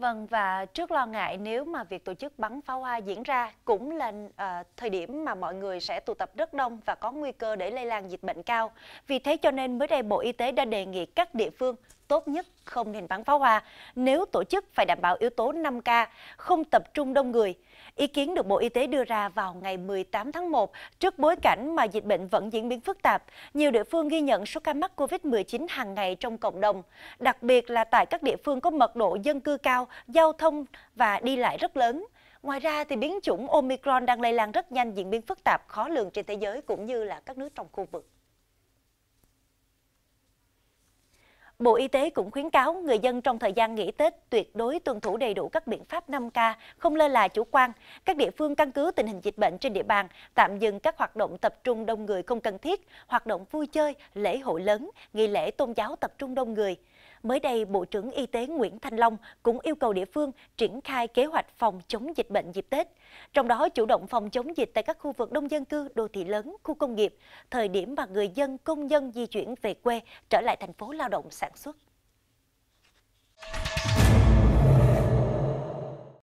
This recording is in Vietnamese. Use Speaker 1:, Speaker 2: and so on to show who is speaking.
Speaker 1: Vâng và trước lo ngại nếu mà việc tổ chức bắn pháo hoa diễn ra cũng là à, thời điểm mà mọi người sẽ tụ tập rất đông và có nguy cơ để lây lan dịch bệnh cao. Vì thế cho nên mới đây Bộ Y tế đã đề nghị các địa phương tốt nhất không nên bắn pháo hoa nếu tổ chức phải đảm bảo yếu tố 5K, không tập trung đông người. Ý kiến được Bộ Y tế đưa ra vào ngày 18 tháng 1 trước bối cảnh mà dịch bệnh vẫn diễn biến phức tạp. Nhiều địa phương ghi nhận số ca mắc COVID-19 hàng ngày trong cộng đồng, đặc biệt là tại các địa phương có mật độ dân cư cao, giao thông và đi lại rất lớn. Ngoài ra thì biến chủng Omicron đang lây lan rất nhanh diễn biến phức tạp, khó lường trên thế giới cũng như là các nước trong khu vực. Bộ Y tế cũng khuyến cáo người dân trong thời gian nghỉ Tết tuyệt đối tuân thủ đầy đủ các biện pháp 5K, không lơ là chủ quan. Các địa phương căn cứ tình hình dịch bệnh trên địa bàn tạm dừng các hoạt động tập trung đông người không cần thiết, hoạt động vui chơi, lễ hội lớn, nghi lễ tôn giáo tập trung đông người. Mới đây, Bộ trưởng Y tế Nguyễn Thanh Long cũng yêu cầu địa phương triển khai kế hoạch phòng chống dịch bệnh dịp Tết, trong đó chủ động phòng chống dịch tại các khu vực đông dân cư, đô thị lớn, khu công nghiệp, thời điểm mà người dân, công nhân di chuyển về quê trở lại thành phố lao động sản xuất.